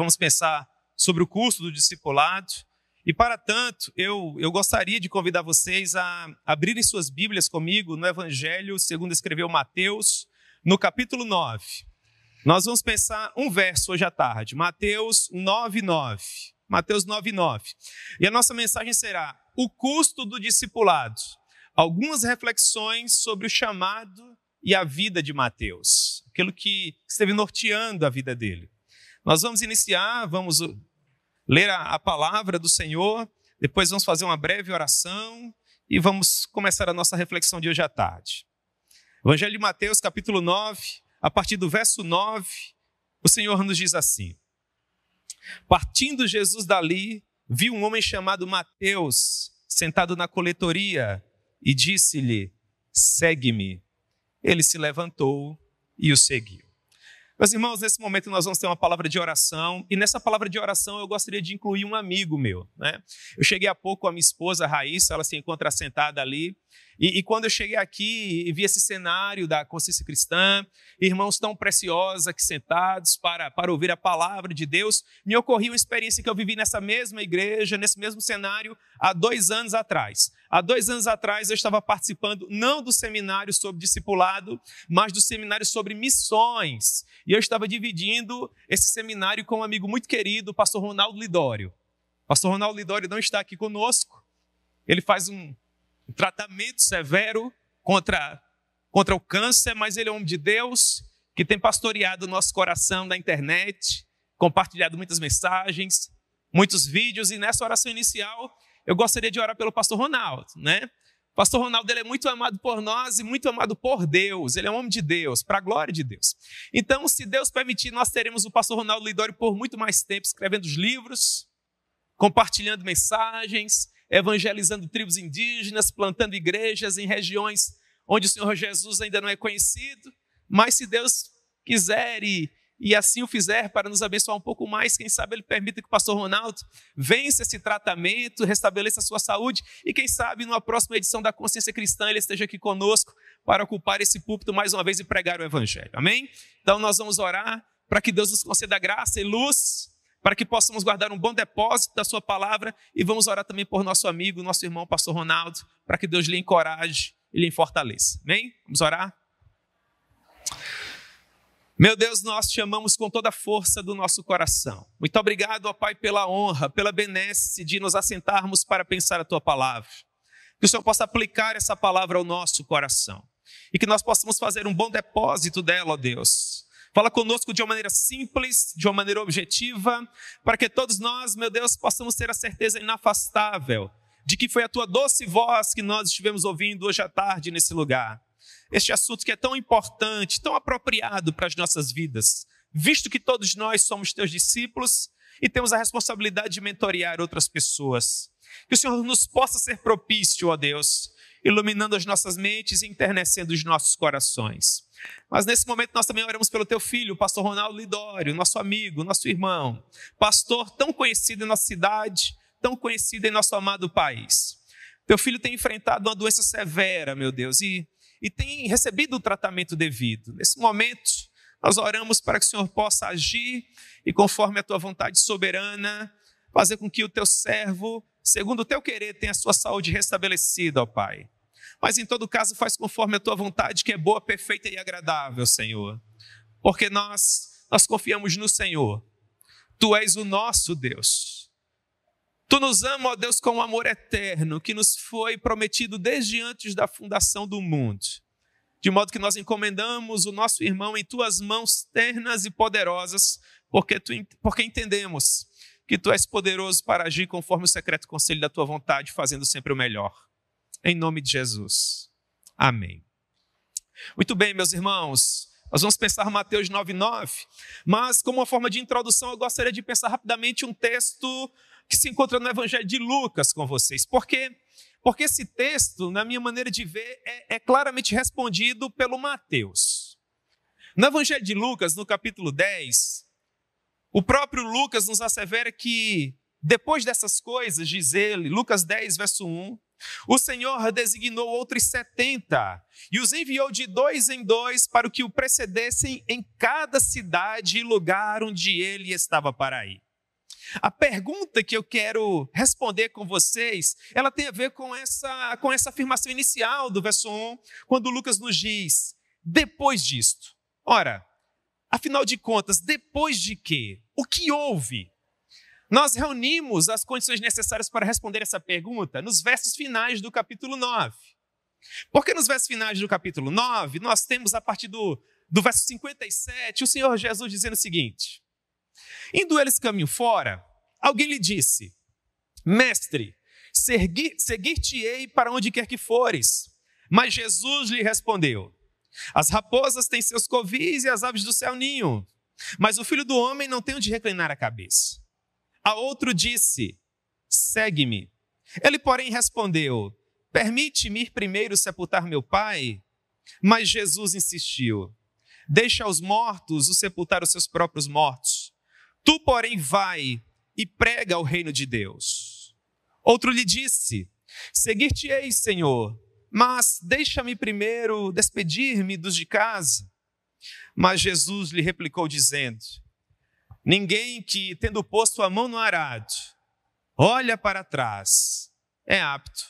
vamos pensar sobre o curso do discipulado. E para tanto, eu, eu gostaria de convidar vocês a abrirem suas Bíblias comigo no Evangelho, segundo escreveu Mateus, no capítulo 9. Nós vamos pensar um verso hoje à tarde, Mateus 9, 9. Mateus 9, 9. E a nossa mensagem será: O custo do discipulado. Algumas reflexões sobre o chamado e a vida de Mateus, aquilo que esteve norteando a vida dele. Nós vamos iniciar, vamos ler a, a palavra do Senhor, depois vamos fazer uma breve oração e vamos começar a nossa reflexão de hoje à tarde. Evangelho de Mateus, capítulo 9, a partir do verso 9, o Senhor nos diz assim: Partindo Jesus dali, viu um homem chamado Mateus sentado na coletoria e disse-lhe: Segue-me. Ele se levantou e o seguiu. Meus irmãos, nesse momento nós vamos ter uma palavra de oração, e nessa palavra de oração eu gostaria de incluir um amigo meu. Né? Eu cheguei há pouco com a minha esposa, Raíssa, ela se encontra sentada ali, e, e, quando eu cheguei aqui e vi esse cenário da consciência cristã, irmãos tão preciosos aqui sentados para, para ouvir a palavra de Deus, me ocorreu uma experiência que eu vivi nessa mesma igreja, nesse mesmo cenário, há dois anos atrás. Há dois anos atrás eu estava participando não do seminário sobre discipulado, mas do seminário sobre missões. E eu estava dividindo esse seminário com um amigo muito querido, o pastor Ronaldo Lidório. O pastor Ronaldo Lidório não está aqui conosco. Ele faz um tratamento severo contra, contra o câncer, mas ele é um homem de Deus que tem pastoreado o nosso coração na internet, compartilhado muitas mensagens, muitos vídeos, e nessa oração inicial eu gostaria de orar pelo pastor Ronaldo, né? O pastor Ronaldo ele é muito amado por nós e muito amado por Deus. Ele é um homem de Deus, para a glória de Deus. Então, se Deus permitir, nós teremos o pastor Ronaldo Lidório por muito mais tempo, escrevendo os livros, compartilhando mensagens, evangelizando tribos indígenas, plantando igrejas em regiões onde o Senhor Jesus ainda não é conhecido. Mas se Deus quiser e e assim o fizer para nos abençoar um pouco mais. Quem sabe ele permita que o pastor Ronaldo vença esse tratamento, restabeleça a sua saúde e quem sabe numa próxima edição da Consciência Cristã ele esteja aqui conosco para ocupar esse púlpito mais uma vez e pregar o evangelho. Amém? Então nós vamos orar para que Deus nos conceda graça e luz, para que possamos guardar um bom depósito da sua palavra e vamos orar também por nosso amigo, nosso irmão pastor Ronaldo, para que Deus lhe encoraje e lhe fortaleça. Amém? Vamos orar? Meu Deus, nós te amamos com toda a força do nosso coração. Muito obrigado, ó Pai, pela honra, pela benesse de nos assentarmos para pensar a tua palavra. Que o Senhor possa aplicar essa palavra ao nosso coração e que nós possamos fazer um bom depósito dela, ó Deus. Fala conosco de uma maneira simples, de uma maneira objetiva, para que todos nós, meu Deus, possamos ter a certeza inafastável de que foi a tua doce voz que nós estivemos ouvindo hoje à tarde nesse lugar este assunto que é tão importante, tão apropriado para as nossas vidas, visto que todos nós somos teus discípulos e temos a responsabilidade de mentorear outras pessoas. Que o Senhor nos possa ser propício, ó Deus, iluminando as nossas mentes e internecendo os nossos corações. Mas nesse momento nós também oramos pelo teu filho, o pastor Ronaldo Lidório, nosso amigo, nosso irmão, pastor tão conhecido em nossa cidade, tão conhecido em nosso amado país. Teu filho tem enfrentado uma doença severa, meu Deus, e e tem recebido o tratamento devido. Nesse momento, nós oramos para que o Senhor possa agir e, conforme a tua vontade soberana, fazer com que o teu servo, segundo o teu querer, tenha a sua saúde restabelecida, ó Pai. Mas em todo caso, faz conforme a tua vontade, que é boa, perfeita e agradável, Senhor. Porque nós, nós confiamos no Senhor. Tu és o nosso Deus. Tu nos ama, ó Deus, com o um amor eterno que nos foi prometido desde antes da fundação do mundo. De modo que nós encomendamos o nosso irmão em tuas mãos ternas e poderosas, porque, tu, porque entendemos que tu és poderoso para agir conforme o secreto conselho da tua vontade, fazendo sempre o melhor. Em nome de Jesus. Amém. Muito bem, meus irmãos. Nós vamos pensar Mateus 9,9, mas como uma forma de introdução, eu gostaria de pensar rapidamente um texto que se encontra no Evangelho de Lucas com vocês. Por quê? Porque esse texto, na minha maneira de ver, é, é claramente respondido pelo Mateus. No Evangelho de Lucas, no capítulo 10, o próprio Lucas nos assevera que, depois dessas coisas, diz ele, Lucas 10, verso 1, o Senhor designou outros setenta e os enviou de dois em dois para que o precedessem em cada cidade e lugar onde ele estava para ir. A pergunta que eu quero responder com vocês, ela tem a ver com essa, com essa afirmação inicial do verso 1, quando Lucas nos diz, depois disto. Ora, afinal de contas, depois de quê? O que houve? Nós reunimos as condições necessárias para responder essa pergunta nos versos finais do capítulo 9. Porque nos versos finais do capítulo 9, nós temos a partir do, do verso 57, o Senhor Jesus dizendo o seguinte: Indo eles caminho fora, alguém lhe disse: Mestre, seguir-te-ei para onde quer que fores. Mas Jesus lhe respondeu: As raposas têm seus covis e as aves do céu ninho, mas o filho do homem não tem onde reclinar a cabeça. A outro disse: Segue-me. Ele, porém, respondeu: Permite-me ir primeiro sepultar meu pai? Mas Jesus insistiu: Deixa aos mortos o sepultar os seus próprios mortos. Tu, porém, vai e prega o reino de Deus. Outro lhe disse: Seguir-te-ei, Senhor, mas deixa-me primeiro despedir-me dos de casa. Mas Jesus lhe replicou, dizendo: Ninguém que, tendo posto a mão no arado, olha para trás, é apto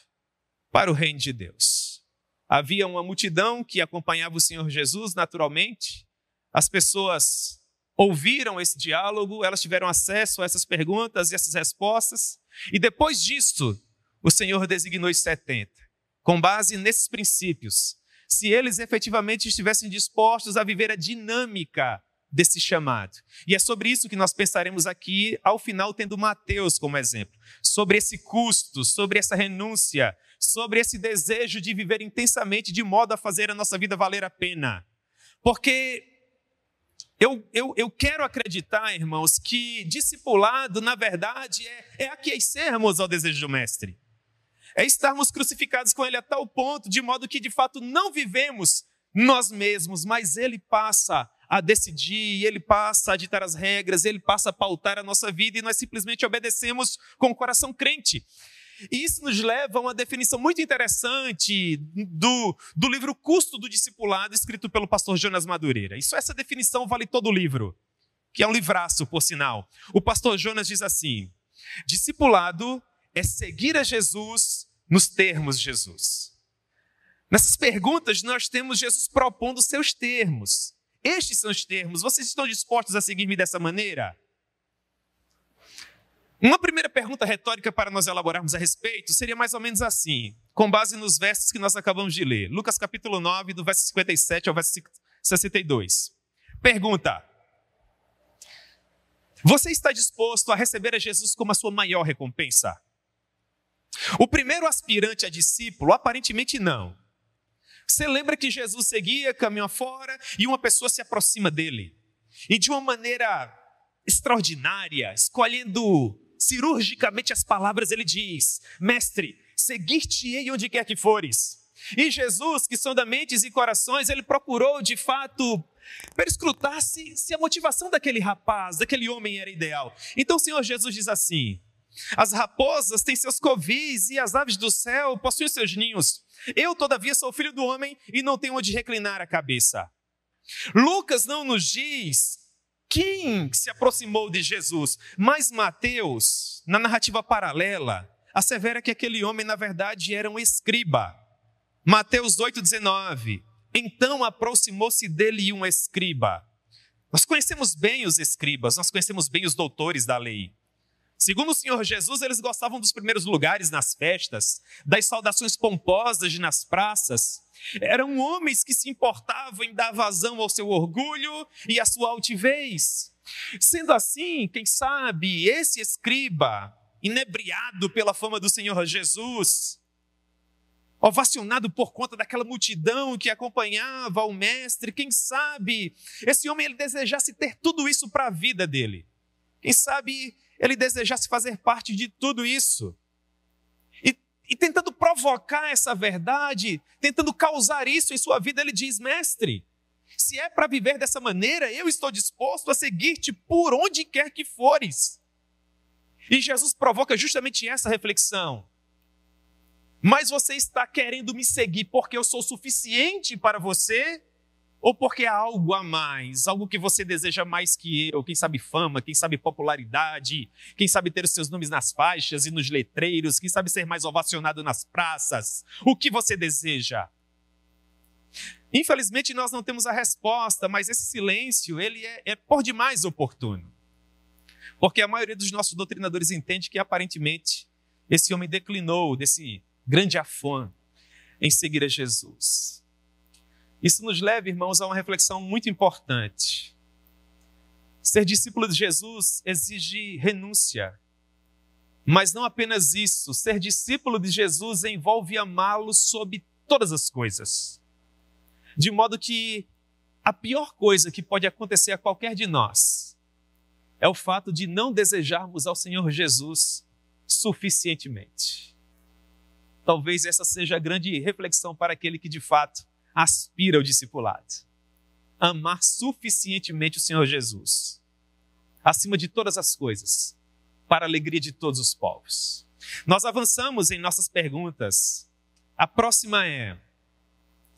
para o reino de Deus. Havia uma multidão que acompanhava o Senhor Jesus naturalmente. As pessoas ouviram esse diálogo, elas tiveram acesso a essas perguntas e essas respostas. E depois disso, o Senhor designou os 70, com base nesses princípios. Se eles efetivamente estivessem dispostos a viver a dinâmica desse chamado. E é sobre isso que nós pensaremos aqui, ao final, tendo Mateus como exemplo. Sobre esse custo, sobre essa renúncia, sobre esse desejo de viver intensamente de modo a fazer a nossa vida valer a pena. Porque eu, eu, eu quero acreditar, irmãos, que discipulado, na verdade, é, é aquecermos é ao desejo do Mestre. É estarmos crucificados com Ele a tal ponto, de modo que de fato não vivemos nós mesmos, mas Ele passa a decidir, Ele passa a ditar as regras, Ele passa a pautar a nossa vida e nós simplesmente obedecemos com o coração crente. E isso nos leva a uma definição muito interessante do, do livro Custo do Discipulado, escrito pelo pastor Jonas Madureira. Isso, essa definição vale todo o livro, que é um livraço, por sinal. O pastor Jonas diz assim: discipulado é seguir a Jesus nos termos de Jesus. Nessas perguntas, nós temos Jesus propondo seus termos. Estes são os termos. Vocês estão dispostos a seguir-me dessa maneira? Uma primeira pergunta retórica para nós elaborarmos a respeito seria mais ou menos assim, com base nos versos que nós acabamos de ler. Lucas capítulo 9, do verso 57 ao verso 62. Pergunta: Você está disposto a receber a Jesus como a sua maior recompensa? O primeiro aspirante a discípulo, aparentemente não. Você lembra que Jesus seguia caminho afora e uma pessoa se aproxima dele. E de uma maneira extraordinária, escolhendo cirurgicamente as palavras, ele diz: Mestre, seguir-te-ei onde quer que fores. E Jesus, que sonda mentes e corações, ele procurou de fato perscrutar se, se a motivação daquele rapaz, daquele homem era ideal. Então o Senhor Jesus diz assim: As raposas têm seus covis e as aves do céu possuem seus ninhos. Eu, todavia, sou filho do homem e não tenho onde reclinar a cabeça. Lucas não nos diz quem se aproximou de Jesus. Mas Mateus, na narrativa paralela, assevera que aquele homem, na verdade, era um escriba. Mateus 8,19. Então aproximou-se dele um escriba. Nós conhecemos bem os escribas, nós conhecemos bem os doutores da lei. Segundo o Senhor Jesus, eles gostavam dos primeiros lugares nas festas, das saudações pomposas nas praças. Eram homens que se importavam em dar vazão ao seu orgulho e à sua altivez. Sendo assim, quem sabe esse escriba, inebriado pela fama do Senhor Jesus, ovacionado por conta daquela multidão que acompanhava o mestre, quem sabe esse homem ele desejasse ter tudo isso para a vida dele. Quem sabe ele desejasse fazer parte de tudo isso. E, e tentando provocar essa verdade, tentando causar isso em sua vida, ele diz: Mestre, se é para viver dessa maneira, eu estou disposto a seguir-te por onde quer que fores. E Jesus provoca justamente essa reflexão. Mas você está querendo me seguir porque eu sou suficiente para você? Ou porque há algo a mais, algo que você deseja mais que eu, quem sabe fama, quem sabe popularidade, quem sabe ter os seus nomes nas faixas e nos letreiros, quem sabe ser mais ovacionado nas praças. O que você deseja? Infelizmente nós não temos a resposta, mas esse silêncio ele é, é por demais oportuno. Porque a maioria dos nossos doutrinadores entende que aparentemente esse homem declinou desse grande afã em seguir a Jesus. Isso nos leva, irmãos, a uma reflexão muito importante. Ser discípulo de Jesus exige renúncia. Mas não apenas isso, ser discípulo de Jesus envolve amá-lo sobre todas as coisas. De modo que a pior coisa que pode acontecer a qualquer de nós é o fato de não desejarmos ao Senhor Jesus suficientemente. Talvez essa seja a grande reflexão para aquele que de fato aspira ao discipulado. Amar suficientemente o Senhor Jesus, acima de todas as coisas, para a alegria de todos os povos. Nós avançamos em nossas perguntas. A próxima é: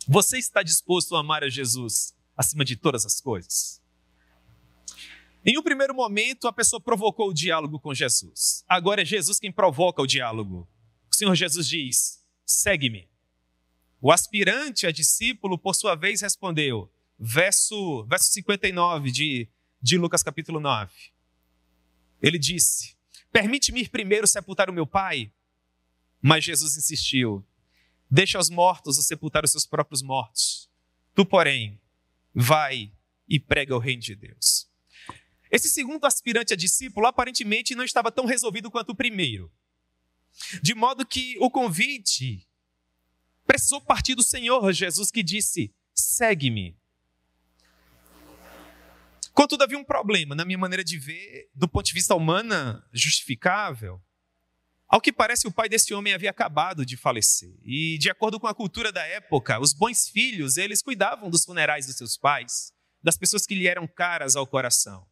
você está disposto a amar a Jesus acima de todas as coisas? Em um primeiro momento, a pessoa provocou o diálogo com Jesus. Agora é Jesus quem provoca o diálogo. O Senhor Jesus diz: segue-me. O aspirante a discípulo, por sua vez, respondeu, verso, verso 59 de, de Lucas capítulo 9. Ele disse: Permite-me ir primeiro sepultar o meu pai? Mas Jesus insistiu: Deixa os mortos os sepultar os seus próprios mortos. Tu, porém, vai e prega o reino de Deus. Esse segundo aspirante a discípulo aparentemente não estava tão resolvido quanto o primeiro. De modo que o convite precisou partir do Senhor Jesus que disse: segue-me. Contudo, havia um problema, na minha maneira de ver, do ponto de vista humana, justificável. Ao que parece, o pai desse homem havia acabado de falecer. E, de acordo com a cultura da época, os bons filhos, eles cuidavam dos funerais dos seus pais, das pessoas que lhe eram caras ao coração.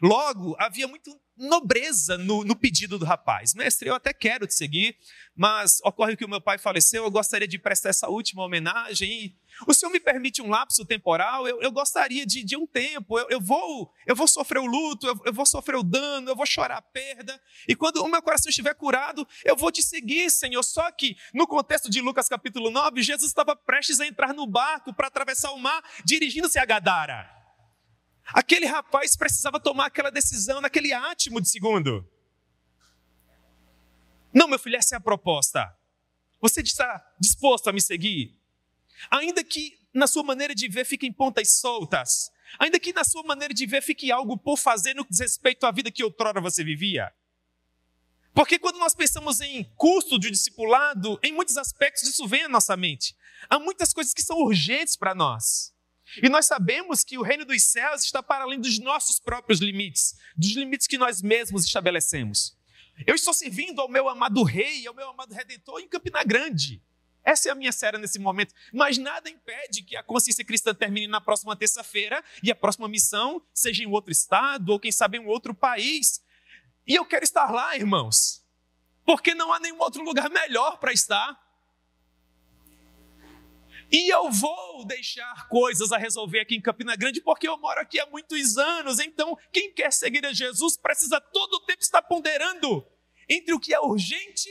Logo, havia muito nobreza no, no, pedido do rapaz. Mestre, eu até quero te seguir, mas ocorre que o meu pai faleceu, eu gostaria de prestar essa última homenagem. O senhor me permite um lapso temporal? Eu, eu gostaria de, de, um tempo. Eu, eu, vou eu vou sofrer o luto, eu, eu, vou sofrer o dano, eu vou chorar a perda. E quando o meu coração estiver curado, eu vou te seguir, Senhor. Só que no contexto de Lucas capítulo 9, Jesus estava prestes a entrar no barco para atravessar o mar, dirigindo-se a Gadara. Aquele rapaz precisava tomar aquela decisão naquele átimo de segundo. Não, meu filho, essa é a proposta. Você está disposto a me seguir? Ainda que na sua maneira de ver fiquem pontas soltas, ainda que na sua maneira de ver fique algo por fazer no que diz respeito à vida que outrora você vivia. Porque quando nós pensamos em custo de discipulado, em muitos aspectos isso vem à nossa mente. Há muitas coisas que são urgentes para nós. E nós sabemos que o reino dos céus está para além dos nossos próprios limites, dos limites que nós mesmos estabelecemos. Eu estou servindo ao meu amado Rei, ao meu amado Redentor em Campina Grande. Essa é a minha série nesse momento. Mas nada impede que a consciência cristã termine na próxima terça-feira e a próxima missão seja em outro estado ou, quem sabe, em outro país. E eu quero estar lá, irmãos, porque não há nenhum outro lugar melhor para estar e eu vou deixar coisas a resolver aqui em Campina Grande, porque eu moro aqui há muitos anos. Então, quem quer seguir a Jesus precisa todo o tempo estar ponderando entre o que é urgente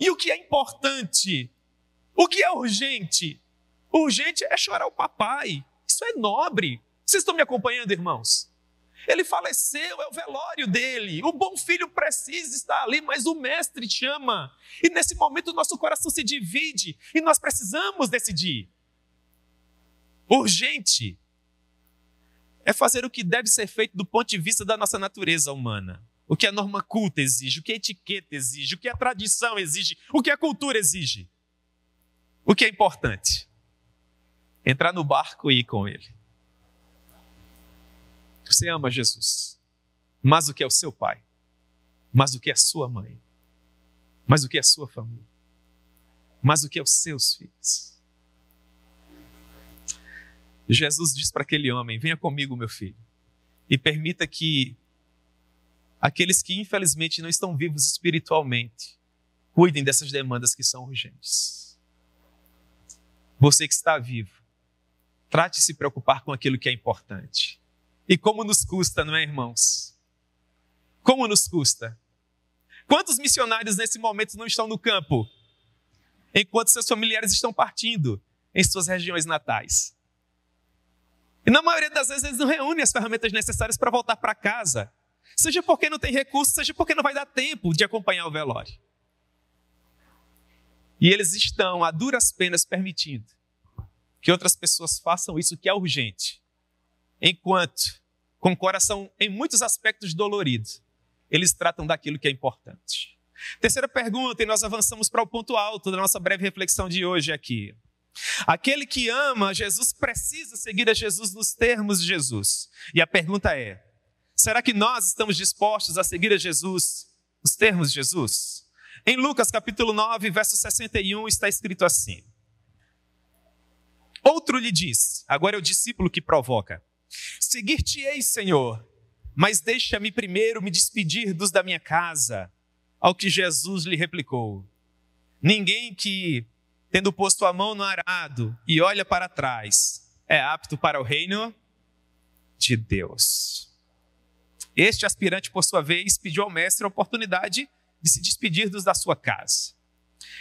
e o que é importante. O que é urgente? Urgente é chorar o papai. Isso é nobre. Vocês estão me acompanhando, irmãos? Ele faleceu, é o velório dele. O bom filho precisa estar ali, mas o mestre chama. E nesse momento o nosso coração se divide e nós precisamos decidir urgente. É fazer o que deve ser feito do ponto de vista da nossa natureza humana. O que a norma culta exige, o que a etiqueta exige, o que a tradição exige, o que a cultura exige. O que é importante? Entrar no barco e ir com ele. Você ama Jesus mais do que é o seu pai, mais do que é a sua mãe, mais do que é a sua família, mais do que é os seus filhos. Jesus diz para aquele homem: Venha comigo, meu filho, e permita que aqueles que infelizmente não estão vivos espiritualmente cuidem dessas demandas que são urgentes. Você que está vivo, trate de se preocupar com aquilo que é importante. E como nos custa, não é, irmãos? Como nos custa? Quantos missionários nesse momento não estão no campo? Enquanto seus familiares estão partindo em suas regiões natais. E na maioria das vezes eles não reúnem as ferramentas necessárias para voltar para casa. Seja porque não tem recurso, seja porque não vai dar tempo de acompanhar o velório. E eles estão a duras penas permitindo que outras pessoas façam isso que é urgente. Enquanto, com o coração em muitos aspectos dolorido, eles tratam daquilo que é importante. Terceira pergunta, e nós avançamos para o ponto alto da nossa breve reflexão de hoje aqui. Aquele que ama Jesus precisa seguir a Jesus nos termos de Jesus. E a pergunta é: será que nós estamos dispostos a seguir a Jesus nos termos de Jesus? Em Lucas capítulo 9, verso 61, está escrito assim: Outro lhe diz: agora é o discípulo que provoca: Seguir-te-ei, Senhor, mas deixa-me primeiro me despedir dos da minha casa. Ao que Jesus lhe replicou: Ninguém que tendo posto a mão no arado e olha para trás, é apto para o reino de Deus. Este aspirante, por sua vez, pediu ao mestre a oportunidade de se despedir dos da sua casa.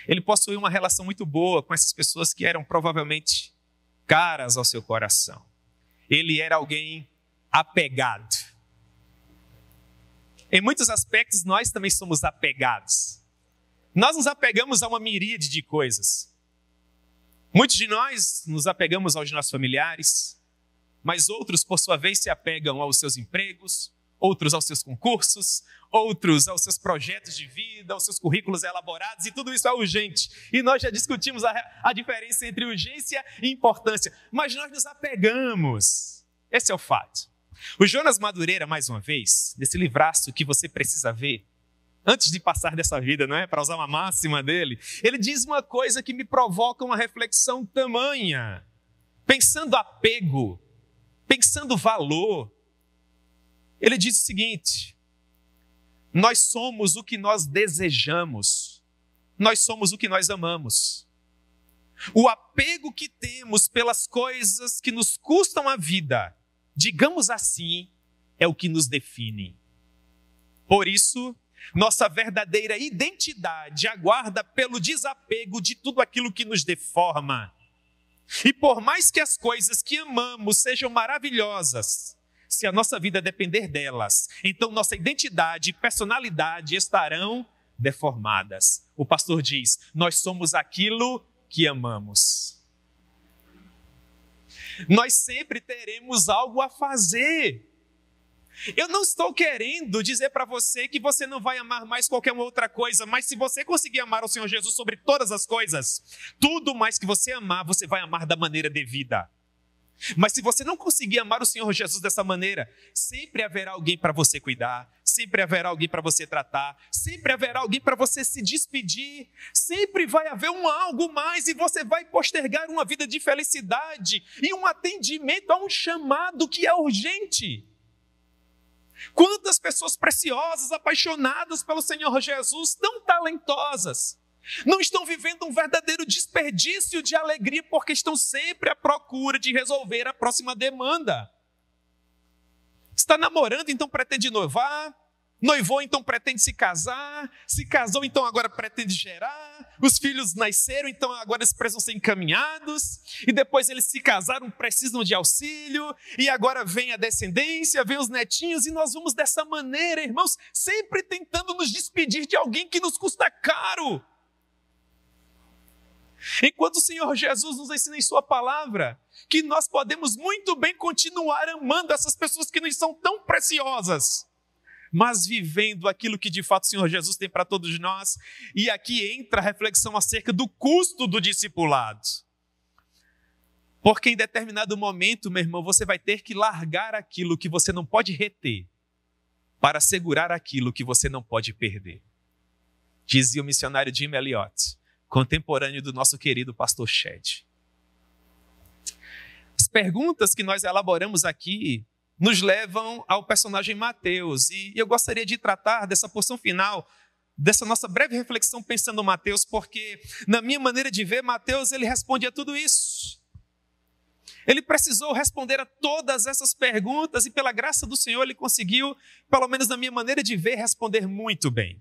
Ele possuía uma relação muito boa com essas pessoas que eram provavelmente caras ao seu coração. Ele era alguém apegado. Em muitos aspectos, nós também somos apegados. Nós nos apegamos a uma miríade de coisas. Muitos de nós nos apegamos aos nossos familiares, mas outros, por sua vez, se apegam aos seus empregos, outros aos seus concursos, outros aos seus projetos de vida, aos seus currículos elaborados, e tudo isso é urgente. E nós já discutimos a, a diferença entre urgência e importância, mas nós nos apegamos. Esse é o fato. O Jonas Madureira, mais uma vez, nesse livraço que você precisa ver, antes de passar dessa vida, não é? Para usar uma máxima dele, ele diz uma coisa que me provoca uma reflexão tamanha. Pensando apego, pensando valor, ele diz o seguinte: Nós somos o que nós desejamos. Nós somos o que nós amamos. O apego que temos pelas coisas que nos custam a vida, digamos assim, é o que nos define. Por isso, nossa verdadeira identidade aguarda pelo desapego de tudo aquilo que nos deforma. E por mais que as coisas que amamos sejam maravilhosas, se a nossa vida depender delas, então nossa identidade e personalidade estarão deformadas. O pastor diz: Nós somos aquilo que amamos. Nós sempre teremos algo a fazer eu não estou querendo dizer para você que você não vai amar mais qualquer outra coisa, mas se você conseguir amar o Senhor Jesus sobre todas as coisas, tudo mais que você amar, você vai amar da maneira devida. Mas se você não conseguir amar o Senhor Jesus dessa maneira, sempre haverá alguém para você cuidar, sempre haverá alguém para você tratar, sempre haverá alguém para você se despedir, sempre vai haver um algo mais e você vai postergar uma vida de felicidade e um atendimento a um chamado que é urgente. Quantas pessoas preciosas, apaixonadas pelo Senhor Jesus, tão talentosas, não estão vivendo um verdadeiro desperdício de alegria porque estão sempre à procura de resolver a próxima demanda. Está namorando, então pretende noivar, Noivou, então pretende se casar, se casou, então agora pretende gerar, os filhos nasceram, então agora eles precisam ser encaminhados, e depois eles se casaram, precisam de auxílio, e agora vem a descendência, vem os netinhos, e nós vamos dessa maneira, irmãos, sempre tentando nos despedir de alguém que nos custa caro. Enquanto o Senhor Jesus nos ensina em Sua palavra que nós podemos muito bem continuar amando essas pessoas que nos são tão preciosas mas vivendo aquilo que de fato o Senhor Jesus tem para todos nós. E aqui entra a reflexão acerca do custo do discipulado. Porque em determinado momento, meu irmão, você vai ter que largar aquilo que você não pode reter para segurar aquilo que você não pode perder. Dizia o missionário Jim Elliot, contemporâneo do nosso querido pastor Shed. As perguntas que nós elaboramos aqui nos levam ao personagem Mateus. E eu gostaria de tratar dessa porção final, dessa nossa breve reflexão pensando Mateus, porque, na minha maneira de ver, Mateus ele responde a tudo isso. Ele precisou responder a todas essas perguntas e, pela graça do Senhor, ele conseguiu, pelo menos na minha maneira de ver, responder muito bem.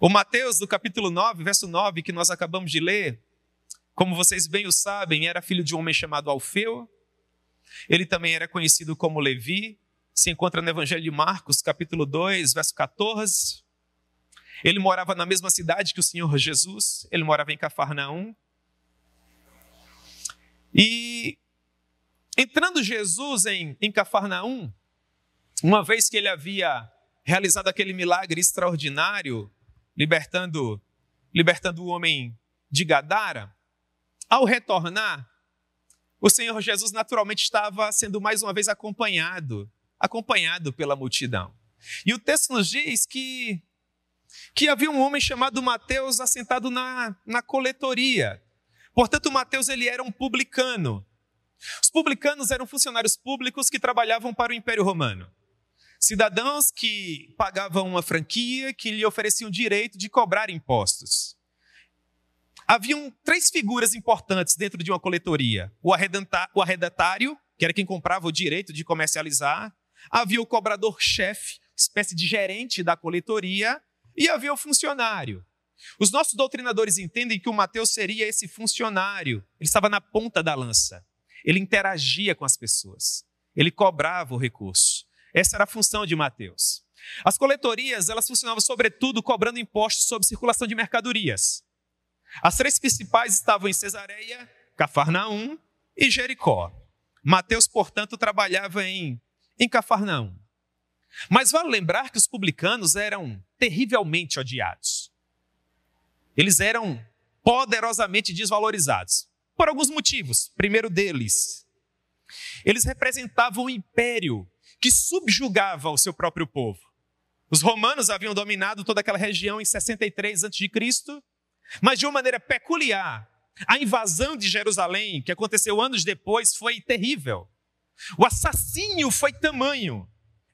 O Mateus, do capítulo 9, verso 9, que nós acabamos de ler, como vocês bem o sabem, era filho de um homem chamado Alfeu, ele também era conhecido como Levi, se encontra no Evangelho de Marcos, capítulo 2, verso 14. Ele morava na mesma cidade que o Senhor Jesus, ele morava em Cafarnaum. E entrando Jesus em, em Cafarnaum, uma vez que ele havia realizado aquele milagre extraordinário, libertando, libertando o homem de Gadara, ao retornar, o Senhor Jesus naturalmente estava sendo mais uma vez acompanhado, acompanhado pela multidão. E o texto nos diz que, que havia um homem chamado Mateus assentado na, na coletoria. Portanto, Mateus ele era um publicano. Os publicanos eram funcionários públicos que trabalhavam para o Império Romano. Cidadãos que pagavam uma franquia que lhe ofereciam o direito de cobrar impostos. Haviam três figuras importantes dentro de uma coletoria: o, o que era quem comprava o direito de comercializar, havia o cobrador-chefe, espécie de gerente da coletoria, e havia o funcionário. Os nossos doutrinadores entendem que o Mateus seria esse funcionário, ele estava na ponta da lança, ele interagia com as pessoas, ele cobrava o recurso. Essa era a função de Mateus. As coletorias, elas funcionavam sobretudo cobrando impostos sobre circulação de mercadorias. As três principais estavam em Cesareia, Cafarnaum e Jericó. Mateus, portanto, trabalhava em, em Cafarnaum. Mas vale lembrar que os publicanos eram terrivelmente odiados. Eles eram poderosamente desvalorizados, por alguns motivos. Primeiro deles, eles representavam um império que subjugava o seu próprio povo. Os romanos haviam dominado toda aquela região em 63 a.C. Mas de uma maneira peculiar, a invasão de Jerusalém, que aconteceu anos depois, foi terrível. O assassínio foi tamanho.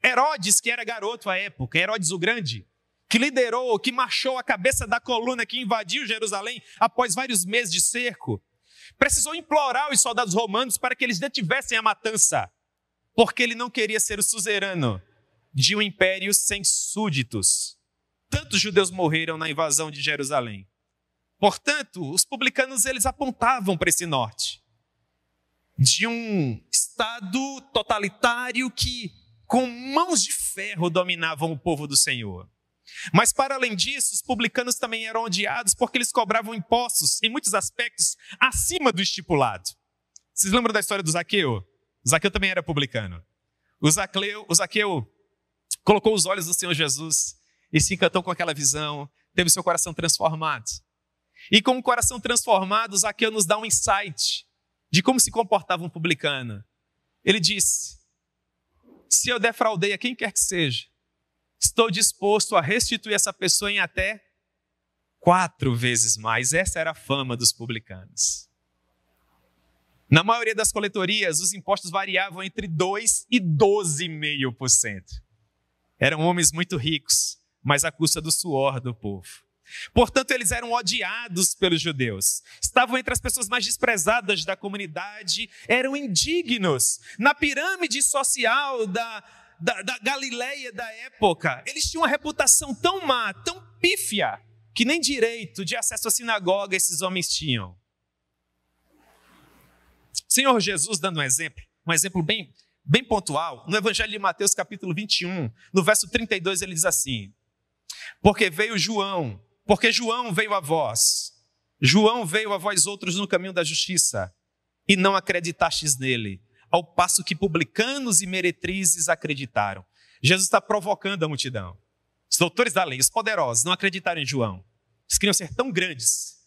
Herodes, que era garoto à época, Herodes o Grande, que liderou, que marchou a cabeça da coluna que invadiu Jerusalém após vários meses de cerco, precisou implorar os soldados romanos para que eles detivessem a matança, porque ele não queria ser o suzerano de um império sem súditos. Tantos judeus morreram na invasão de Jerusalém. Portanto, os publicanos eles apontavam para esse norte de um estado totalitário que com mãos de ferro dominavam o povo do Senhor. Mas para além disso, os publicanos também eram odiados porque eles cobravam impostos em muitos aspectos acima do estipulado. Vocês lembram da história do Zaqueu? O Zaqueu também era publicano. O Zaqueu, o Zaqueu colocou os olhos no Senhor Jesus e se encantou com aquela visão, teve seu coração transformado. E com o coração transformado, Zaqueu nos dá um insight de como se comportava um publicano. Ele disse: Se eu defraudei a quem quer que seja, estou disposto a restituir essa pessoa em até quatro vezes mais. Essa era a fama dos publicanos. Na maioria das coletorias, os impostos variavam entre 2 e 12,5%. Eram homens muito ricos, mas à custa do suor do povo. Portanto, eles eram odiados pelos judeus, estavam entre as pessoas mais desprezadas da comunidade, eram indignos. Na pirâmide social da, da, da Galileia da época, eles tinham uma reputação tão má, tão pífia, que nem direito de acesso à sinagoga esses homens tinham. Senhor Jesus, dando um exemplo, um exemplo bem, bem pontual, no Evangelho de Mateus, capítulo 21, no verso 32, ele diz assim: Porque veio João porque João veio a vós, João veio a vós outros no caminho da justiça, e não acreditastes nele, ao passo que publicanos e meretrizes acreditaram. Jesus está provocando a multidão. Os doutores da lei, os poderosos, não acreditaram em João. Eles queriam ser tão grandes.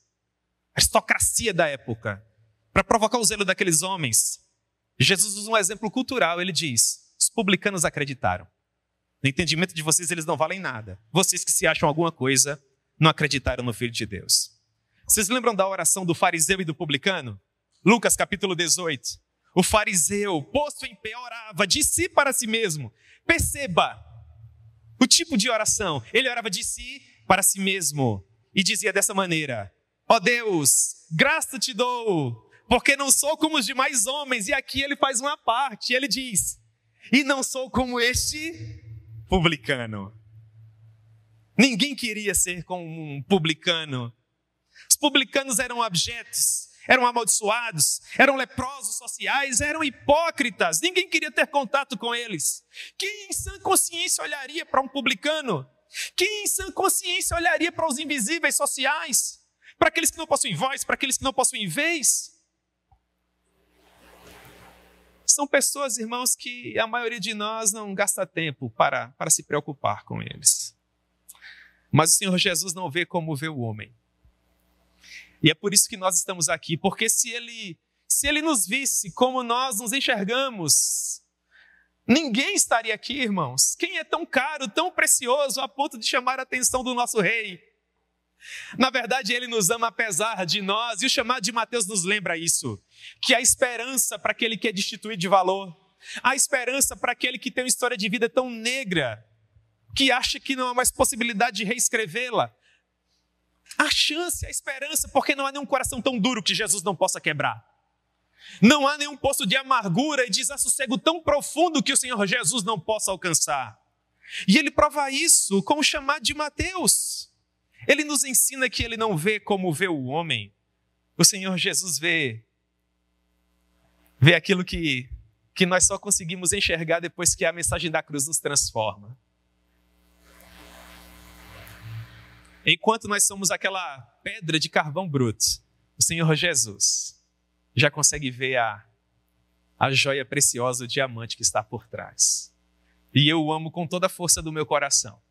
A aristocracia da época. Para provocar o zelo daqueles homens, Jesus usa um exemplo cultural. Ele diz: os publicanos acreditaram. No entendimento de vocês, eles não valem nada. Vocês que se acham alguma coisa, não acreditaram no Filho de Deus. Vocês lembram da oração do fariseu e do publicano? Lucas capítulo 18. O fariseu, posto em pé, orava de si para si mesmo. Perceba o tipo de oração. Ele orava de si para si mesmo e dizia dessa maneira: Ó oh Deus, graça te dou, porque não sou como os demais homens. E aqui ele faz uma parte, ele diz: E não sou como este publicano. Ninguém queria ser como um publicano. Os publicanos eram objetos, eram amaldiçoados, eram leprosos sociais, eram hipócritas. Ninguém queria ter contato com eles. Quem em sã consciência olharia para um publicano? Quem em sã consciência olharia para os invisíveis sociais? Para aqueles que não possuem voz, para aqueles que não possuem vez? São pessoas, irmãos, que a maioria de nós não gasta tempo para, para se preocupar com eles. Mas o Senhor Jesus não vê como vê o homem. E é por isso que nós estamos aqui, porque se ele, se ele nos visse como nós nos enxergamos, ninguém estaria aqui, irmãos. Quem é tão caro, tão precioso a ponto de chamar a atenção do nosso rei? Na verdade, ele nos ama apesar de nós, e o chamado de Mateus nos lembra isso: que a esperança para aquele que é destituído de valor, a esperança para aquele que tem uma história de vida tão negra, que acha que não há mais possibilidade de reescrevê-la. a chance, a esperança, porque não há nenhum coração tão duro que Jesus não possa quebrar. Não há nenhum poço de amargura e desassossego tão profundo que o Senhor Jesus não possa alcançar. E ele prova isso com o chamado de Mateus. Ele nos ensina que ele não vê como vê o homem. O Senhor Jesus vê vê aquilo que que nós só conseguimos enxergar depois que a mensagem da cruz nos transforma. Enquanto nós somos aquela pedra de carvão bruto, o Senhor Jesus já consegue ver a, a joia preciosa, o diamante que está por trás. E eu o amo com toda a força do meu coração.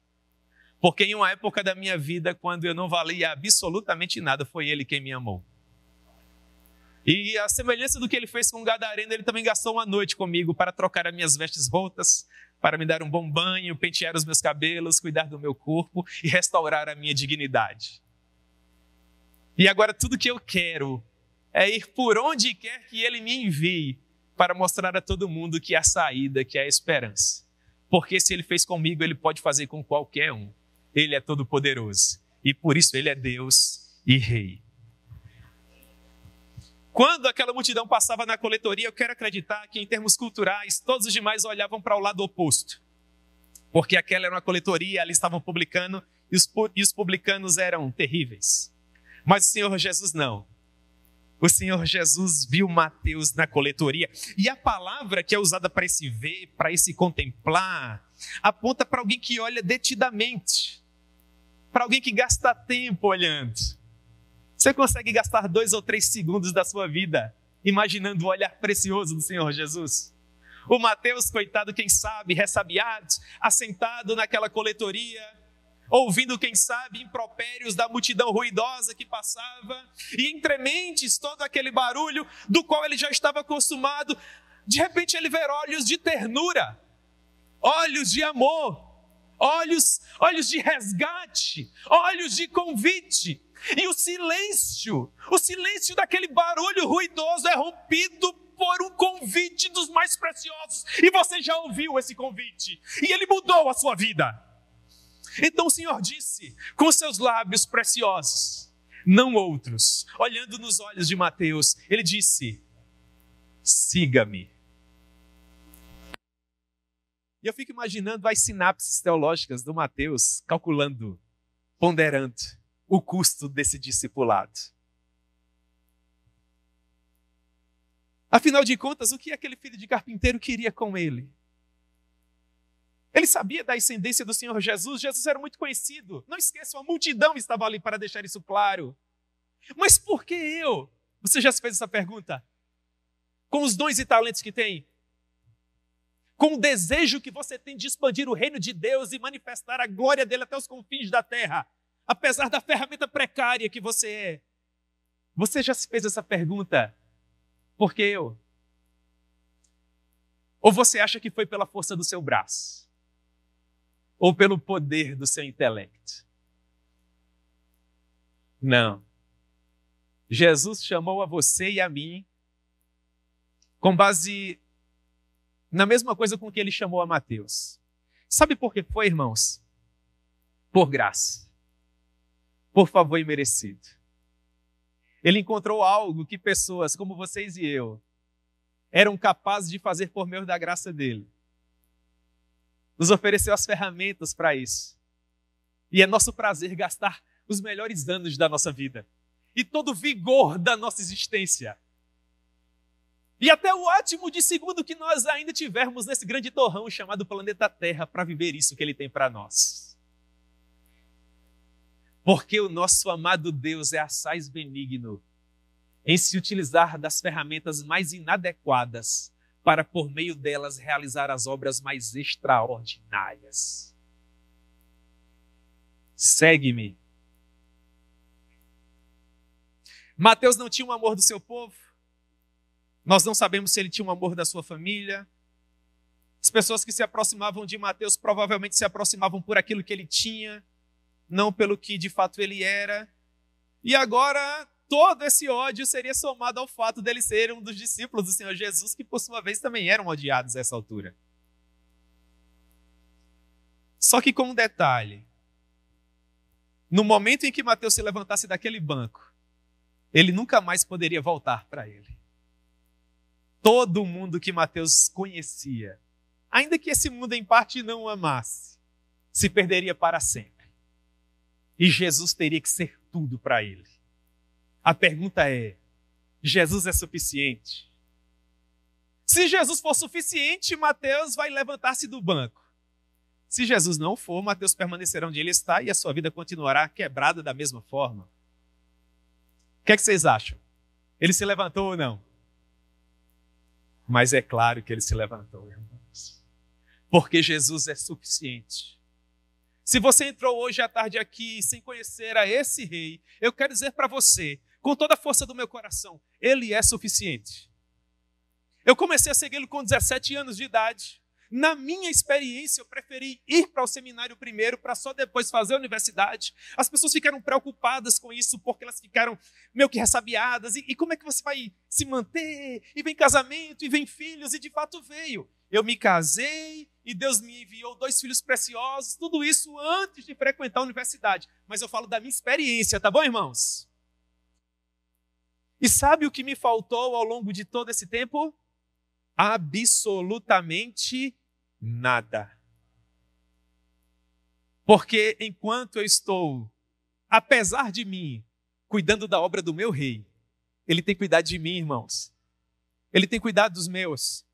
Porque em uma época da minha vida, quando eu não valia absolutamente nada, foi Ele quem me amou. E a semelhança do que ele fez com o Gadareno, ele também gastou uma noite comigo para trocar as minhas vestes rotas, para me dar um bom banho, pentear os meus cabelos, cuidar do meu corpo e restaurar a minha dignidade. E agora tudo que eu quero é ir por onde quer que ele me envie para mostrar a todo mundo que há saída, que há esperança. Porque se ele fez comigo, ele pode fazer com qualquer um. Ele é todo poderoso e por isso ele é Deus e rei. Quando aquela multidão passava na coletoria, eu quero acreditar que, em termos culturais, todos os demais olhavam para o lado oposto. Porque aquela era uma coletoria, ali estavam publicando, e os, e os publicanos eram terríveis. Mas o Senhor Jesus não. O Senhor Jesus viu Mateus na coletoria. E a palavra que é usada para esse ver, para esse contemplar, aponta para alguém que olha detidamente, para alguém que gasta tempo olhando você consegue gastar dois ou três segundos da sua vida imaginando o olhar precioso do Senhor Jesus? O Mateus, coitado, quem sabe, ressabiado, assentado naquela coletoria, ouvindo, quem sabe, impropérios da multidão ruidosa que passava, e entre mentes todo aquele barulho do qual ele já estava acostumado, de repente ele vê olhos de ternura, olhos de amor, olhos, olhos de resgate, olhos de convite. E o silêncio, o silêncio daquele barulho ruidoso é rompido por um convite dos mais preciosos. E você já ouviu esse convite. E ele mudou a sua vida. Então o Senhor disse com seus lábios preciosos, não outros, olhando nos olhos de Mateus, ele disse: siga-me. E eu fico imaginando as sinapses teológicas do Mateus, calculando, ponderando o custo desse discipulado. Afinal de contas, o que aquele filho de carpinteiro queria com ele? Ele sabia da ascendência do Senhor Jesus, Jesus era muito conhecido. Não esqueçam, uma multidão estava ali para deixar isso claro. Mas por que eu? Você já se fez essa pergunta? Com os dons e talentos que tem? Com o desejo que você tem de expandir o reino de Deus e manifestar a glória dele até os confins da terra? apesar da ferramenta precária que você é? Você já se fez essa pergunta? Por que eu? Ou você acha que foi pela força do seu braço? Ou pelo poder do seu intelecto? Não. Jesus chamou a você e a mim com base na mesma coisa com que ele chamou a Mateus. Sabe por que foi, irmãos? Por graça por favor e merecido. Ele encontrou algo que pessoas como vocês e eu eram capazes de fazer por meio da graça dele. Nos ofereceu as ferramentas para isso. E é nosso prazer gastar os melhores anos da nossa vida e todo o vigor da nossa existência. E até o ótimo de segundo que nós ainda tivermos nesse grande torrão chamado planeta Terra para viver isso que ele tem para nós. Porque o nosso amado Deus é assaz benigno em se utilizar das ferramentas mais inadequadas para, por meio delas, realizar as obras mais extraordinárias. Segue-me. Mateus não tinha um amor do seu povo. Nós não sabemos se ele tinha um amor da sua família. As pessoas que se aproximavam de Mateus provavelmente se aproximavam por aquilo que ele tinha, não pelo que de fato ele era. E agora todo esse ódio seria somado ao fato dele ser um dos discípulos do Senhor Jesus, que por sua vez também eram odiados a essa altura. Só que com um detalhe: no momento em que Mateus se levantasse daquele banco, ele nunca mais poderia voltar para ele. Todo mundo que Mateus conhecia, ainda que esse mundo em parte não o amasse, se perderia para sempre. E Jesus teria que ser tudo para ele. A pergunta é: Jesus é suficiente? Se Jesus for suficiente, Mateus vai levantar-se do banco. Se Jesus não for, Mateus permanecerá onde ele está e a sua vida continuará quebrada da mesma forma. O que, é que vocês acham? Ele se levantou ou não? Mas é claro que ele se levantou, irmãos. Porque Jesus é suficiente. Se você entrou hoje à tarde aqui sem conhecer a esse rei, eu quero dizer para você, com toda a força do meu coração, ele é suficiente. Eu comecei a segui-lo com 17 anos de idade. Na minha experiência, eu preferi ir para o seminário primeiro, para só depois fazer a universidade. As pessoas ficaram preocupadas com isso, porque elas ficaram meio que ressabiadas. E, e como é que você vai se manter? E vem casamento, e vem filhos, e de fato veio eu me casei e Deus me enviou dois filhos preciosos, tudo isso antes de frequentar a universidade. Mas eu falo da minha experiência, tá bom, irmãos? E sabe o que me faltou ao longo de todo esse tempo? Absolutamente nada. Porque enquanto eu estou, apesar de mim, cuidando da obra do meu rei, ele tem cuidado de mim, irmãos. Ele tem cuidado dos meus.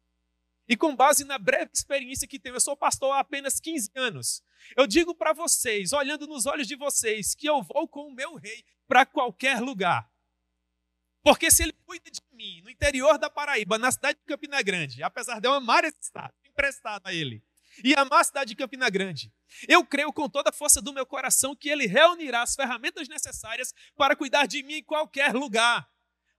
E com base na breve experiência que tenho, eu sou pastor há apenas 15 anos. Eu digo para vocês, olhando nos olhos de vocês, que eu vou com o meu rei para qualquer lugar. Porque se ele cuida de mim no interior da Paraíba, na cidade de Campina Grande, apesar de eu amar esse estado, emprestado a ele, e amar a cidade de Campina Grande, eu creio com toda a força do meu coração que ele reunirá as ferramentas necessárias para cuidar de mim em qualquer lugar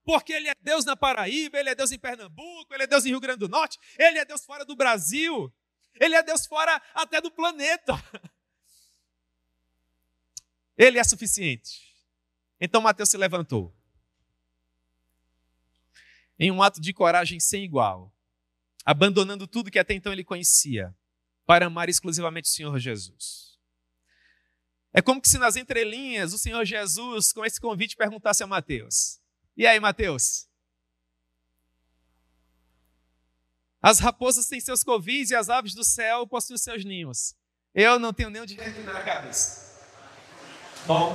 porque Ele é Deus na Paraíba, Ele é Deus em Pernambuco, Ele é Deus em Rio Grande do Norte, Ele é Deus fora do Brasil, Ele é Deus fora até do planeta. Ele é suficiente. Então Mateus se levantou. Em um ato de coragem sem igual, abandonando tudo que até então ele conhecia, para amar exclusivamente o Senhor Jesus. É como se nas entrelinhas o Senhor Jesus, com esse convite, perguntasse a Mateus: e aí, Mateus? As raposas têm seus covis e as aves do céu possuem seus ninhos. Eu não tenho nem onde retornar a cabeça. Bom.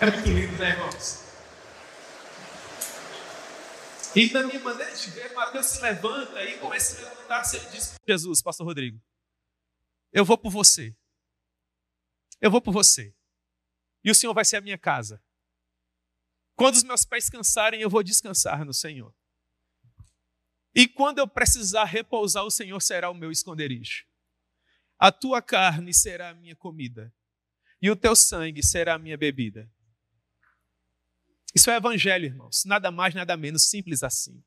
É muito lindo, né, irmãos? E da minha maneira de ver, Mateus se levanta e começa a levantar. Ele diz: Jesus, Pastor Rodrigo, eu vou por você. Eu vou por você e o Senhor vai ser a minha casa. Quando os meus pés cansarem, eu vou descansar no Senhor. E quando eu precisar repousar, o Senhor será o meu esconderijo. A tua carne será a minha comida, e o teu sangue será a minha bebida. Isso é evangelho, irmãos. Nada mais, nada menos, simples assim.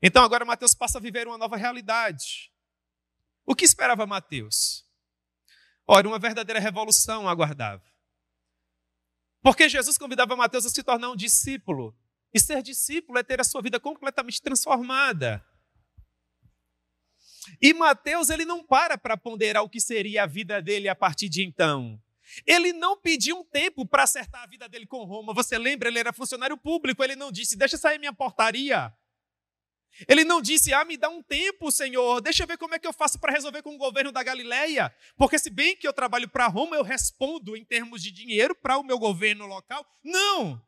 Então agora Mateus passa a viver uma nova realidade. O que esperava Mateus? Ora, uma verdadeira revolução aguardava. Porque Jesus convidava Mateus a se tornar um discípulo. E ser discípulo é ter a sua vida completamente transformada. E Mateus, ele não para para ponderar o que seria a vida dele a partir de então. Ele não pediu um tempo para acertar a vida dele com Roma. Você lembra? Ele era funcionário público. Ele não disse: Deixa sair minha portaria. Ele não disse, ah, me dá um tempo, Senhor, deixa eu ver como é que eu faço para resolver com o governo da Galileia. Porque se bem que eu trabalho para Roma, eu respondo em termos de dinheiro para o meu governo local. Não!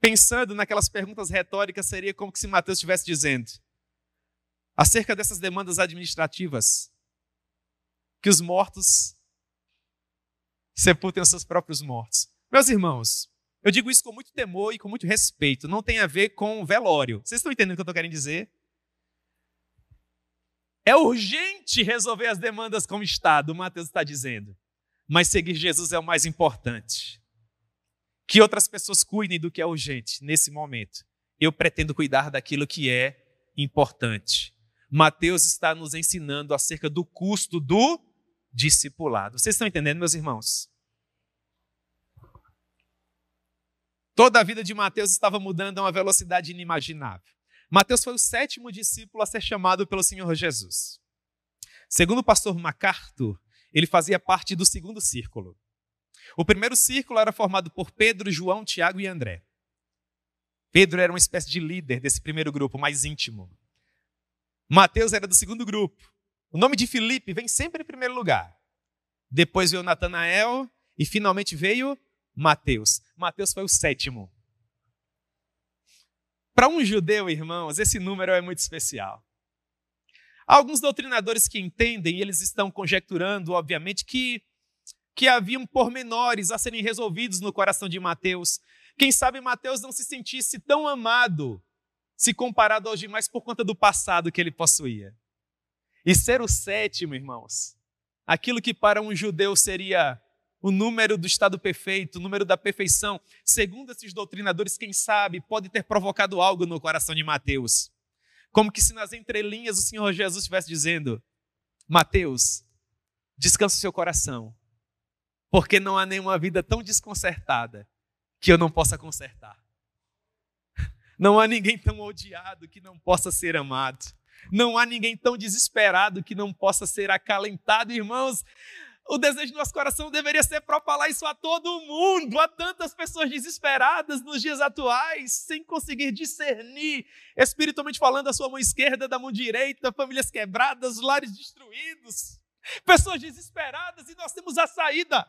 Pensando naquelas perguntas retóricas, seria como se Mateus estivesse dizendo acerca dessas demandas administrativas, que os mortos sepultem os seus próprios mortos. Meus irmãos, eu digo isso com muito temor e com muito respeito. Não tem a ver com velório. Vocês estão entendendo o que eu estou querendo dizer? É urgente resolver as demandas como Estado, o Mateus está dizendo. Mas seguir Jesus é o mais importante. Que outras pessoas cuidem do que é urgente nesse momento. Eu pretendo cuidar daquilo que é importante. Mateus está nos ensinando acerca do custo do discipulado. Vocês estão entendendo, meus irmãos? Toda a vida de Mateus estava mudando a uma velocidade inimaginável. Mateus foi o sétimo discípulo a ser chamado pelo Senhor Jesus. Segundo o pastor MacArthur, ele fazia parte do segundo círculo. O primeiro círculo era formado por Pedro, João, Tiago e André. Pedro era uma espécie de líder desse primeiro grupo, mais íntimo. Mateus era do segundo grupo. O nome de Filipe vem sempre em primeiro lugar. Depois veio Natanael e finalmente veio Mateus. Mateus foi o sétimo. Para um judeu, irmãos, esse número é muito especial. Há alguns doutrinadores que entendem, e eles estão conjecturando, obviamente, que, que haviam pormenores a serem resolvidos no coração de Mateus. Quem sabe Mateus não se sentisse tão amado se comparado aos demais por conta do passado que ele possuía. E ser o sétimo, irmãos, aquilo que para um judeu seria o número do estado perfeito, o número da perfeição, segundo esses doutrinadores, quem sabe, pode ter provocado algo no coração de Mateus. Como que se nas entrelinhas o Senhor Jesus estivesse dizendo: Mateus, descansa o seu coração, porque não há nenhuma vida tão desconcertada que eu não possa consertar. Não há ninguém tão odiado que não possa ser amado. Não há ninguém tão desesperado que não possa ser acalentado, irmãos. O desejo do nosso coração deveria ser propalar isso a todo mundo. Há tantas pessoas desesperadas nos dias atuais, sem conseguir discernir, espiritualmente falando, a sua mão esquerda da mão direita, famílias quebradas, lares destruídos, pessoas desesperadas, e nós temos a saída.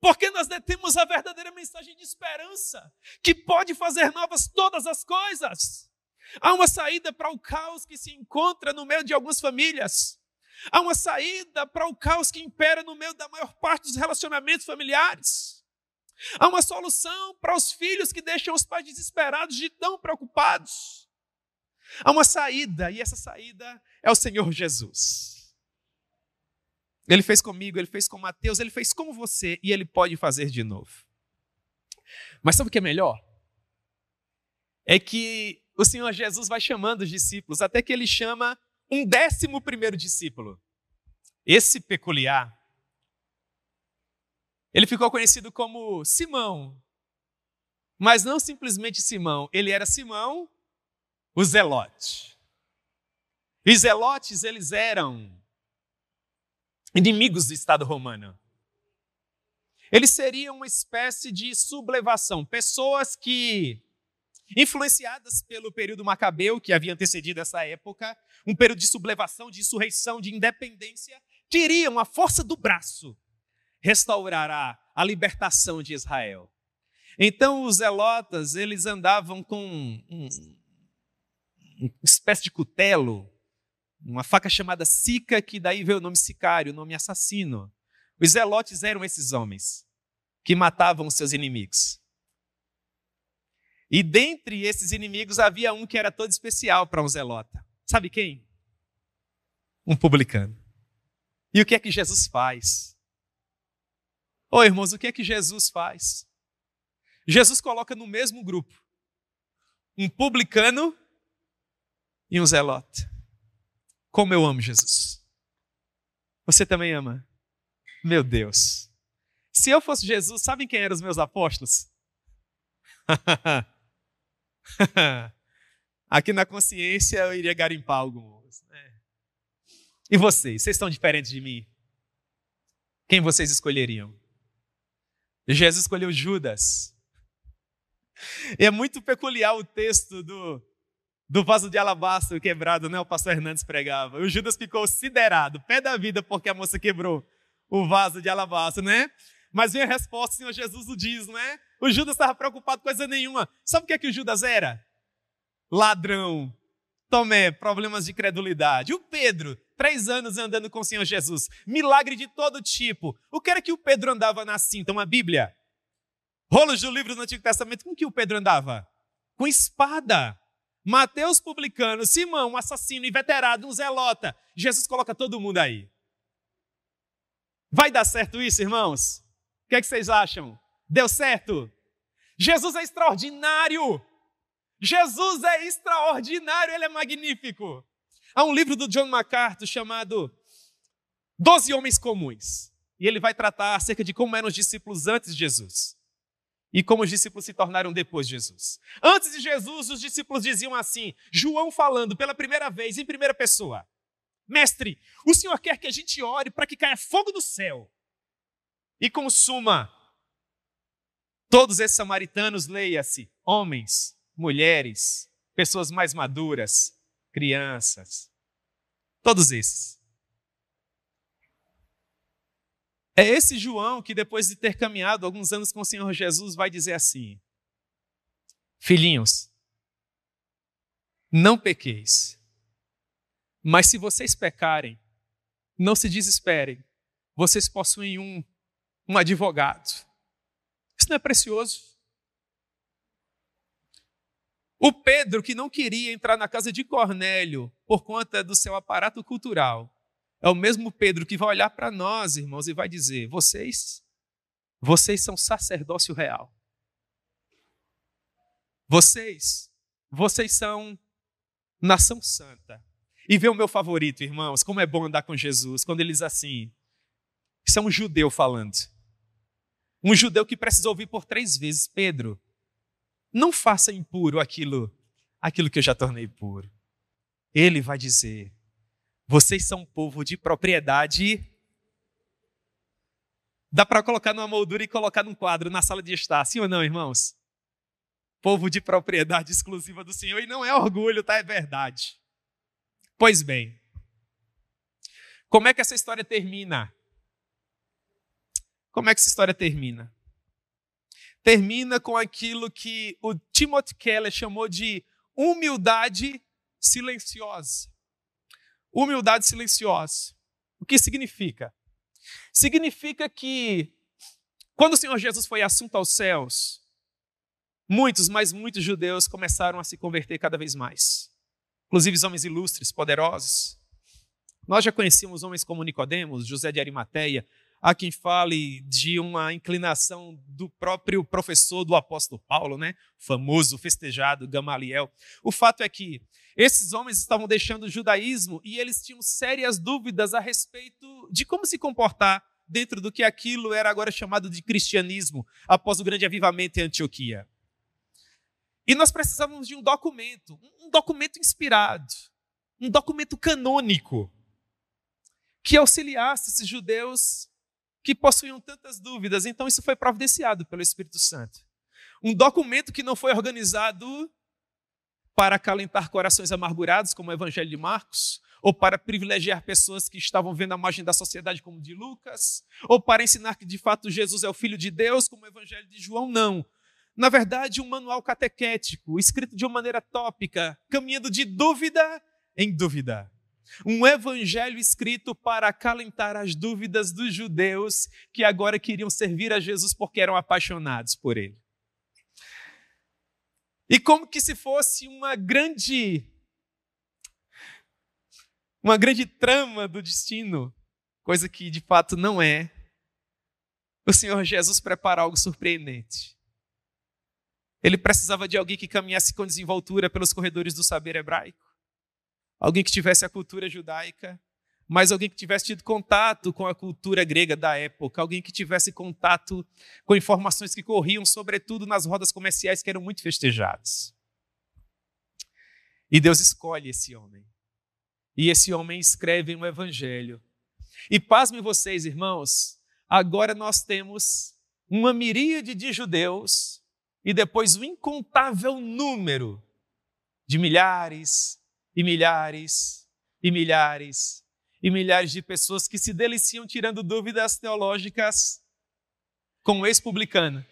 Porque nós detemos a verdadeira mensagem de esperança, que pode fazer novas todas as coisas. Há uma saída para o caos que se encontra no meio de algumas famílias. Há uma saída para o caos que impera no meio da maior parte dos relacionamentos familiares. Há uma solução para os filhos que deixam os pais desesperados de tão preocupados. Há uma saída, e essa saída é o Senhor Jesus. Ele fez comigo, ele fez com Mateus, ele fez com você e ele pode fazer de novo. Mas sabe o que é melhor? É que o Senhor Jesus vai chamando os discípulos, até que ele chama um décimo primeiro discípulo. Esse peculiar. Ele ficou conhecido como Simão. Mas não simplesmente Simão, ele era Simão, o Zelote. E Zelotes, eles eram inimigos do Estado romano. Eles seriam uma espécie de sublevação, pessoas que influenciadas pelo período macabeu que havia antecedido essa época, um período de sublevação, de insurreição, de independência, queriam a força do braço restaurará a libertação de Israel. Então os zelotas, eles andavam com um, um, uma espécie de cutelo, uma faca chamada sica, que daí veio o nome sicário, o nome assassino. Os zelotes eram esses homens que matavam seus inimigos. E dentre esses inimigos havia um que era todo especial para um zelota. Sabe quem? Um publicano. E o que é que Jesus faz? Ô oh, irmãos, o que é que Jesus faz? Jesus coloca no mesmo grupo um publicano e um zelota. Como eu amo Jesus. Você também ama? Meu Deus. Se eu fosse Jesus, sabem quem eram os meus apóstolos? Aqui na consciência eu iria garimpar alguns. Né? E vocês? Vocês estão diferentes de mim? Quem vocês escolheriam? Jesus escolheu Judas. E é muito peculiar o texto do, do vaso de alabastro quebrado, né? O pastor Hernandes pregava. E o Judas ficou siderado, pé da vida, porque a moça quebrou o vaso de alabastro, né? Mas vem a resposta, o Senhor Jesus o diz, né? O Judas estava preocupado com coisa nenhuma. Sabe o que é que o Judas era? Ladrão. Tomé, problemas de credulidade. O Pedro, três anos andando com o Senhor Jesus. Milagre de todo tipo. O que era que o Pedro andava na cinta? Uma Bíblia? Rolos de livros do Antigo Testamento. Com que o Pedro andava? Com espada. Mateus, publicano. Simão, um assassino, inveterado, um zelota. Jesus coloca todo mundo aí. Vai dar certo isso, irmãos? O que, é que vocês acham? Deu certo? Jesus é extraordinário! Jesus é extraordinário, ele é magnífico! Há um livro do John MacArthur chamado Doze Homens Comuns. E ele vai tratar acerca de como eram os discípulos antes de Jesus e como os discípulos se tornaram depois de Jesus. Antes de Jesus, os discípulos diziam assim: João falando pela primeira vez em primeira pessoa: Mestre, o Senhor quer que a gente ore para que caia fogo do céu e consuma Todos esses samaritanos, leia-se, homens, mulheres, pessoas mais maduras, crianças. Todos esses. É esse João que, depois de ter caminhado alguns anos com o Senhor Jesus, vai dizer assim: Filhinhos, não pequeis, mas se vocês pecarem, não se desesperem, vocês possuem um, um advogado não é precioso. O Pedro, que não queria entrar na casa de Cornélio por conta do seu aparato cultural, é o mesmo Pedro que vai olhar para nós, irmãos, e vai dizer: vocês, vocês são sacerdócio real. Vocês, vocês são nação santa. E vê o meu favorito, irmãos, como é bom andar com Jesus, quando ele diz assim: isso é um judeu falando. Um judeu que precisa ouvir por três vezes: Pedro, não faça impuro aquilo, aquilo que eu já tornei puro. Ele vai dizer: Vocês são um povo de propriedade. Dá para colocar numa moldura e colocar num quadro na sala de estar, sim ou não, irmãos? Povo de propriedade exclusiva do Senhor, e não é orgulho, tá? É verdade. Pois bem, como é que essa história termina? Como é que essa história termina? Termina com aquilo que o Timothy Keller chamou de humildade silenciosa. Humildade silenciosa. O que significa? Significa que quando o Senhor Jesus foi assunto aos céus, muitos, mas muitos judeus começaram a se converter cada vez mais. Inclusive homens ilustres, poderosos. Nós já conhecíamos homens como Nicodemos, José de Arimateia, há quem fale de uma inclinação do próprio professor do apóstolo Paulo, né? O famoso, festejado Gamaliel. O fato é que esses homens estavam deixando o judaísmo e eles tinham sérias dúvidas a respeito de como se comportar dentro do que aquilo era agora chamado de cristianismo após o grande avivamento em Antioquia. E nós precisávamos de um documento, um documento inspirado, um documento canônico que auxiliasse esses judeus que possuíam tantas dúvidas. Então, isso foi providenciado pelo Espírito Santo. Um documento que não foi organizado para acalentar corações amargurados, como o Evangelho de Marcos, ou para privilegiar pessoas que estavam vendo a margem da sociedade, como o de Lucas, ou para ensinar que de fato Jesus é o Filho de Deus, como o Evangelho de João, não. Na verdade, um manual catequético, escrito de uma maneira tópica, caminhando de dúvida em dúvida. Um evangelho escrito para acalentar as dúvidas dos judeus que agora queriam servir a Jesus porque eram apaixonados por ele. E como que se fosse uma grande uma grande trama do destino, coisa que de fato não é. O Senhor Jesus prepara algo surpreendente. Ele precisava de alguém que caminhasse com desenvoltura pelos corredores do saber hebraico alguém que tivesse a cultura judaica, mas alguém que tivesse tido contato com a cultura grega da época, alguém que tivesse contato com informações que corriam, sobretudo nas rodas comerciais que eram muito festejadas. E Deus escolhe esse homem. E esse homem escreve um evangelho. E pasmem vocês, irmãos, agora nós temos uma miríade de judeus e depois um incontável número de milhares, e milhares e milhares e milhares de pessoas que se deliciam tirando dúvidas teológicas com um ex-publicano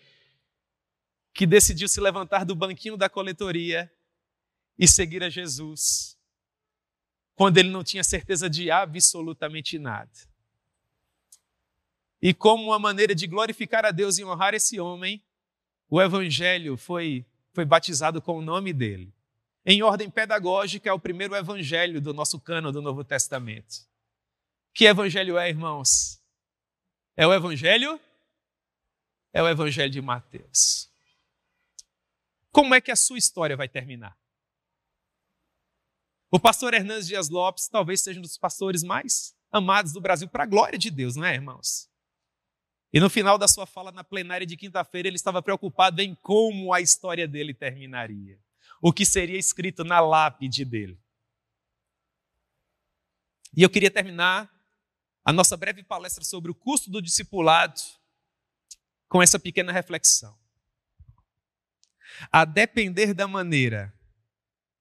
que decidiu se levantar do banquinho da coletoria e seguir a Jesus quando ele não tinha certeza de absolutamente nada. E como uma maneira de glorificar a Deus e honrar esse homem, o evangelho foi foi batizado com o nome dele em ordem pedagógica, é o primeiro evangelho do nosso cano do Novo Testamento. Que evangelho é, irmãos? É o evangelho? É o evangelho de Mateus. Como é que a sua história vai terminar? O pastor Hernandes Dias Lopes talvez seja um dos pastores mais amados do Brasil, para a glória de Deus, não é, irmãos? E no final da sua fala na plenária de quinta-feira, ele estava preocupado em como a história dele terminaria o que seria escrito na lápide dele. E eu queria terminar a nossa breve palestra sobre o custo do discipulado com essa pequena reflexão. A depender da maneira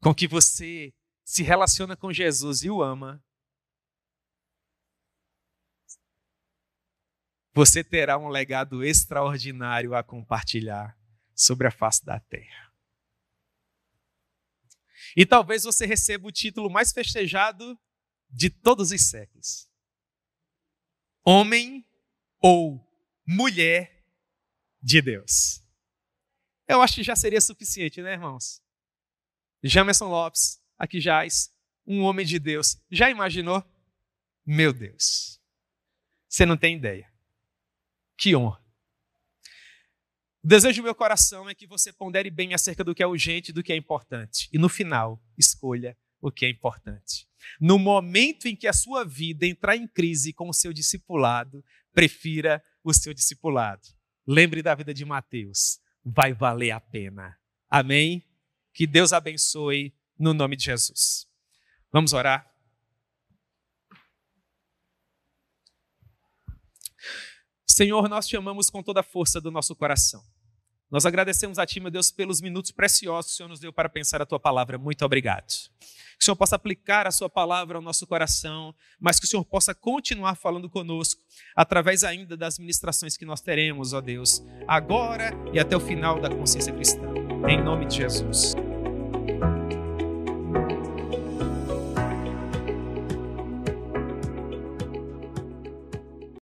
com que você se relaciona com Jesus e o ama, você terá um legado extraordinário a compartilhar sobre a face da terra. E talvez você receba o título mais festejado de todos os séculos: Homem ou Mulher de Deus. Eu acho que já seria suficiente, né, irmãos? Jamerson Lopes, aqui jaz, um homem de Deus. Já imaginou? Meu Deus. Você não tem ideia. Que honra. O desejo do meu coração é que você pondere bem acerca do que é urgente e do que é importante. E no final, escolha o que é importante. No momento em que a sua vida entrar em crise com o seu discipulado, prefira o seu discipulado. Lembre da vida de Mateus, vai valer a pena. Amém? Que Deus abençoe no nome de Jesus. Vamos orar. Senhor, nós te amamos com toda a força do nosso coração. Nós agradecemos a Ti, meu Deus, pelos minutos preciosos que o Senhor nos deu para pensar a Tua palavra. Muito obrigado. Que o Senhor possa aplicar a Sua palavra ao nosso coração, mas que o Senhor possa continuar falando conosco através ainda das ministrações que nós teremos, ó Deus, agora e até o final da consciência cristã. Em nome de Jesus.